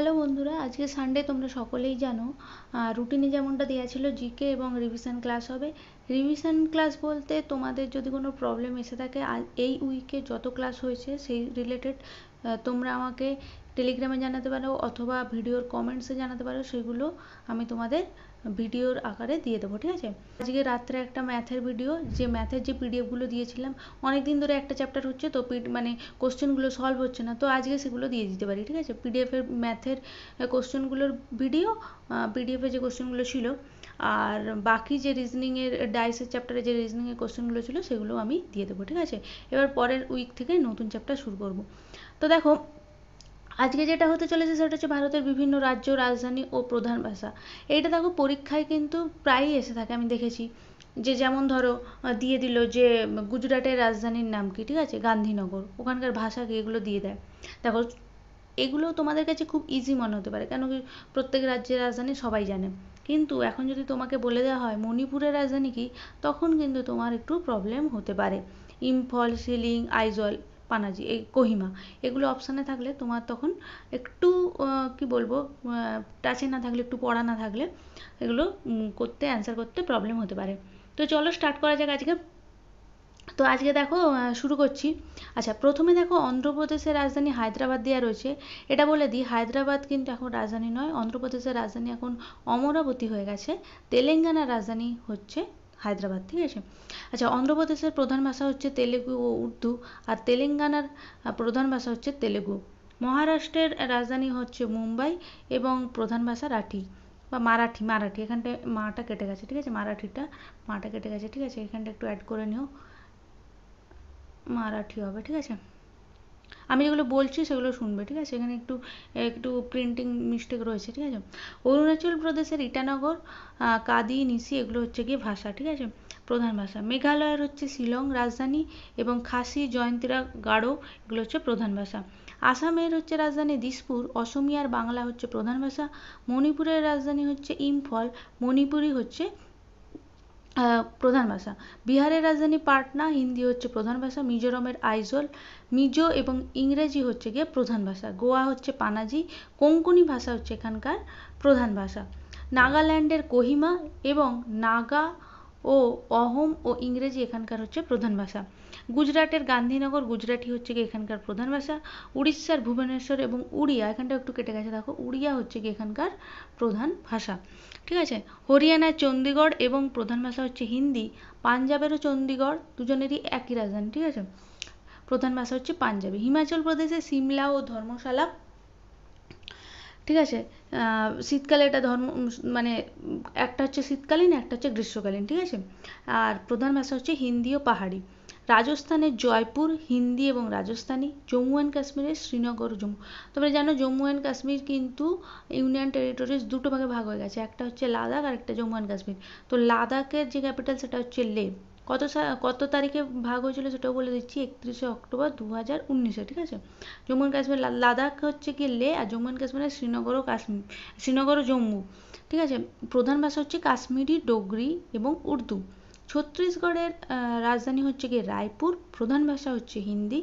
hello বন্ধুরা আজকে Sunday তোমরা সকলেই জানো রুটিনে যেমনটা দেওয়া ছিল জিকে এবং রিভিশন ক্লাস হবে রিভিশন ক্লাস বলতে তোমাদের যদি কোনো প্রবলেম এসে থাকে এই উইকে যত ক্লাস হয়েছে সেই রিলেটেড তোমরা আমাকে টেলিগ্রামে জানাতে পারো অথবা ভিডিওর কমেন্টসে জানাতে পারো সেগুলো আমি তোমাদের ভিডিওর আকারে দিয়ে দেবো ঠিক আছে আজকে রাত্রে একটা ম্যাথের ভিডিও যে ম্যাথের যে পিডিএফগুলো দিয়েছিলাম অনেক দিন ধরে একটা চ্যাপ্টার হচ্ছে তো মানে কোশ্চেনগুলো সলভ হচ্ছে না তো আজকে সেগুলো দিয়ে দিতে পারি ঠিক আছে পিডিএফের ম্যাথের কোশ্চেনগুলোর ভিডিও পিডিএফের যে কোশ্চেনগুলো ছিল আর বাকি যে রিজনিংয়ের ডাইসের চ্যাপ্টারে যে রিজনিংয়ের কোশ্চেনগুলো ছিল সেগুলো আমি দিয়ে দেবো ঠিক আছে এবার পরের উইক থেকে নতুন চ্যাপ্টার শুরু করব তো দেখো আজকে যেটা হতে চলেছে সেটা হচ্ছে ভারতের বিভিন্ন রাজ্য রাজধানী ও প্রধান ভাষা এইটা দেখো পরীক্ষায় কিন্তু প্রায়ই এসে থাকে আমি দেখেছি যে যেমন ধরো দিয়ে দিল যে গুজরাটের রাজধানীর নাম কি ঠিক আছে গান্ধীনগর ওখানকার ভাষা কি এগুলো দিয়ে দেয় দেখো এগুলো তোমাদের কাছে খুব ইজি মনে হতে পারে কেন কি প্রত্যেক রাজ্যের রাজধানী সবাই জানে কিন্তু এখন যদি তোমাকে বলে দেওয়া হয় মণিপুরের রাজধানী কি তখন কিন্তু তোমার একটু প্রবলেম হতে পারে ইম্ফল সিলিং আইজল পানাজি এই কোহিমা এগুলো অপশানে থাকলে তোমার তখন একটু কি বলবো টাচে না থাকলে একটু পড়া না থাকলে এগুলো করতে অ্যান্সার করতে প্রবলেম হতে পারে তো চলো স্টার্ট করা যাক আজকে তো আজকে দেখো শুরু করছি আচ্ছা প্রথমে দেখো অন্ধ্রপ্রদেশের রাজধানী হায়দ্রাবাদ দেওয়া রয়েছে এটা বলে দিই হায়দ্রাবাদ কিন্তু এখন রাজধানী নয় অন্ধ্রপ্রদেশের রাজধানী এখন অমরাবতী হয়ে গেছে তেলেঙ্গানার রাজধানী হচ্ছে হায়দ্রাবাদ ঠিক আছে আচ্ছা অন্ধ্রপ্রদেশের প্রধান ভাষা হচ্ছে তেলেগু ও উর্দু আর তেলেঙ্গানার প্রধান ভাষা হচ্ছে তেলেগু মহারাষ্ট্রের রাজধানী হচ্ছে মুম্বাই এবং প্রধান ভাষা রাঠি বা মারাঠি মারাঠি এখানটায় মাটা কেটে গেছে ঠিক আছে মারাঠিটা মাটা কেটে গেছে ঠিক আছে এখানটা একটু অ্যাড করে নিও মারাঠি হবে ঠিক আছে আমি যেগুলো বলছি সেগুলো শুনবে ঠিক আছে এখানে একটু একটু প্রিন্টিং মিস্টেক রয়েছে ঠিক আছে অরুণাচল প্রদেশের ইটানগর কাদি নিসি এগুলো হচ্ছে গিয়ে ভাষা ঠিক আছে প্রধান ভাষা মেঘালয়ের হচ্ছে শিলং রাজধানী এবং খাসি জয়ন্তীরা গাঢ় এগুলো হচ্ছে প্রধান ভাষা আসামের হচ্ছে রাজধানী দিসপুর অসমিয়ার বাংলা হচ্ছে প্রধান ভাষা মণিপুরের রাজধানী হচ্ছে ইম্ফল মণিপুরি হচ্ছে প্রধান ভাষা বিহারের রাজধানী পাটনা হিন্দি হচ্ছে প্রধান ভাষা মিজোরামের আইজল মিজো এবং ইংরেজি হচ্ছে গিয়ে প্রধান ভাষা গোয়া হচ্ছে পানাজি কোঙ্কনি ভাষা হচ্ছে এখানকার প্রধান ভাষা নাগাল্যান্ডের কোহিমা এবং নাগা ও অহোম ও ইংরেজি এখানকার হচ্ছে প্রধান ভাষা গুজরাটের গান্ধীনগর গুজরাটি হচ্ছে গিয়ে এখানকার প্রধান ভাষা উড়িষ্যার ভুবনেশ্বর এবং উড়িয়া এখানটা একটু কেটে গেছে দেখো উড়িয়া হচ্ছে গিয়ে এখানকার প্রধান ভাষা ঠিক আছে হরিয়ানার চণ্ডীগড় এবং প্রধান ভাষা হচ্ছে হিন্দি পাঞ্জাবেরও চণ্ডীগড় দুজনেরই একই রাজধানী ঠিক আছে প্রধান ভাষা হচ্ছে পাঞ্জাবি হিমাচল প্রদেশে সিমলা ও ধর্মশালা ঠিক আছে শীতকালে এটা ধর্ম মানে একটা হচ্ছে শীতকালীন একটা হচ্ছে গ্রীষ্মকালীন ঠিক আছে আর প্রধান ভাষা হচ্ছে হিন্দি ও পাহাড়ি রাজস্থানের জয়পুর হিন্দি এবং রাজস্থানী জম্মু অ্যান্ড কাশ্মীরের শ্রীনগর জম্মু তোমরা জানো জম্মু অ্যান্ড কাশ্মীর কিন্তু ইউনিয়ন টেরিটরিজ দুটো ভাগে ভাগ হয়ে গেছে একটা হচ্ছে লাদাখ আর একটা জম্মু অ্যান্ড কাশ্মীর তো লাদাখের যে ক্যাপিটাল সেটা হচ্ছে লে কত কত তারিখে ভাগ হয়েছিল সেটাও বলে দিচ্ছি একত্রিশে অক্টোবর দু হাজার উনিশে ঠিক আছে জম্মু অ্যান্ড কাশ্মীর লাদাখ হচ্ছে কি লে আর জম্মু অ্যান্ড কাশ্মীরের শ্রীনগর ও কাশ্মীর শ্রীনগর ও জম্মু ঠিক আছে প্রধান ভাষা হচ্ছে কাশ্মীরি ডোগরি এবং উর্দু ছত্তিশগড়ের রাজধানী হচ্ছে কি রায়পুর প্রধান ভাষা হচ্ছে হিন্দি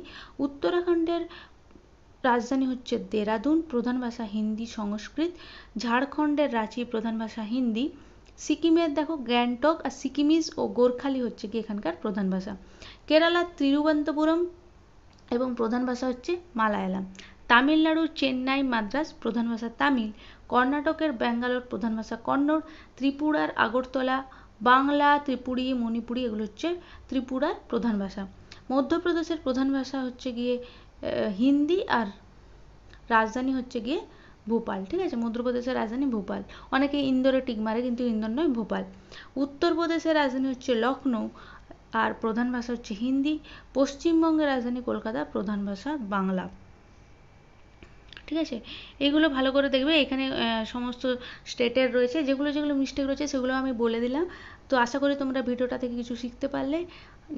উত্তরাখণ্ডের রাজধানী হচ্ছে দেরাদুন প্রধান ভাষা হিন্দি সংস্কৃত ঝাড়খণ্ডের রাঁচি প্রধান ভাষা হিন্দি সিকিমের দেখো গ্যাংটক আর সিকিমিজ ও গোর্খালি হচ্ছে কি এখানকার প্রধান ভাষা কেরালার তিরুবন্তপুরম এবং প্রধান ভাষা হচ্ছে মালায়ালাম তামিলনাড়ুর চেন্নাই মাদ্রাস প্রধান ভাষা তামিল কর্ণাটকের ব্যাঙ্গালোর প্রধান ভাষা কন্নড় ত্রিপুরার আগরতলা বাংলা ত্রিপুরি মণিপুরি এগুলো হচ্ছে ত্রিপুরার প্রধান ভাষা মধ্যপ্রদেশের প্রধান ভাষা হচ্ছে গিয়ে হিন্দি আর রাজধানী হচ্ছে গিয়ে ভোপাল ঠিক আছে মধ্যপ্রদেশের রাজধানী ভোপাল অনেকে ইন্দোরে টিক মারে কিন্তু ইন্দোর নয় ভোপাল উত্তরপ্রদেশের রাজধানী হচ্ছে লখনৌ আর প্রধান ভাষা হচ্ছে হিন্দি পশ্চিমবঙ্গের রাজধানী কলকাতা প্রধান ভাষা বাংলা ঠিক আছে এগুলো ভালো করে দেখবে এখানে সমস্ত স্টেটের রয়েছে যেগুলো যেগুলো মিস্টেক রয়েছে সেগুলো আমি বলে দিলাম তো আশা করি তোমরা ভিডিওটা থেকে কিছু শিখতে পারলে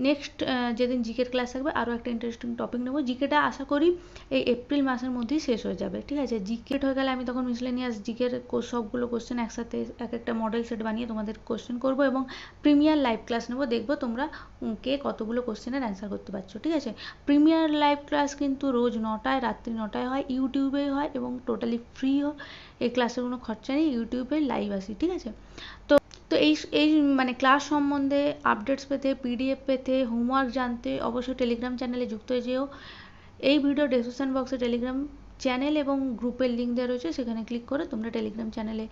নেক্সট যেদিন জিকের ক্লাস থাকবে আরও একটা ইন্টারেস্টিং টপিক নেবো জিকেটা আশা করি এই এপ্রিল মাসের মধ্যেই শেষ হয়ে যাবে ঠিক আছে জিকেট হয়ে গেলে আমি তখন মিসলেনিয়াস জিকের সবগুলো কোশ্চেন একসাথে এক একটা মডেল সেট বানিয়ে তোমাদের কোশ্চেন করবো এবং প্রিমিয়ার লাইভ ক্লাস নেবো দেখবো তোমরা কে কতগুলো কোশ্চেনের অ্যান্সার করতে পারছো ঠিক আছে প্রিমিয়ার লাইভ ক্লাস কিন্তু রোজ নটায় রাত্রি নটায় হয় ইউটিউবেই হয় এবং টোটালি ফ্রি হয় এই ক্লাসের কোনো খরচা নেই ইউটিউবে লাইভ আসি ঠিক আছে তো তো এই এই মানে ক্লাস সম্বন্ধে আপডেটস পেতে পিডিএফ পেতে হোমওয়ার্ক জানতে অবশ্যই টেলিগ্রাম চ্যানেলে যুক্ত হয়ে যেও এই ভিডিও ডেসক্রিপশন বক্সে টেলিগ্রাম চ্যানেল এবং গ্রুপের লিঙ্ক দেওয়া রয়েছে সেখানে ক্লিক করে তোমরা টেলিগ্রাম চ্যানেলে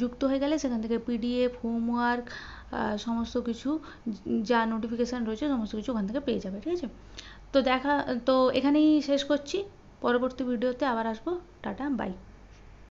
যুক্ত হয়ে গেলে সেখান থেকে পিডিএফ হোমওয়ার্ক সমস্ত কিছু যা নোটিফিকেশান রয়েছে সমস্ত কিছু ওখান থেকে পেয়ে যাবে ঠিক আছে তো দেখা তো এখানেই শেষ করছি পরবর্তী ভিডিওতে আবার আসবো টাটা বাইক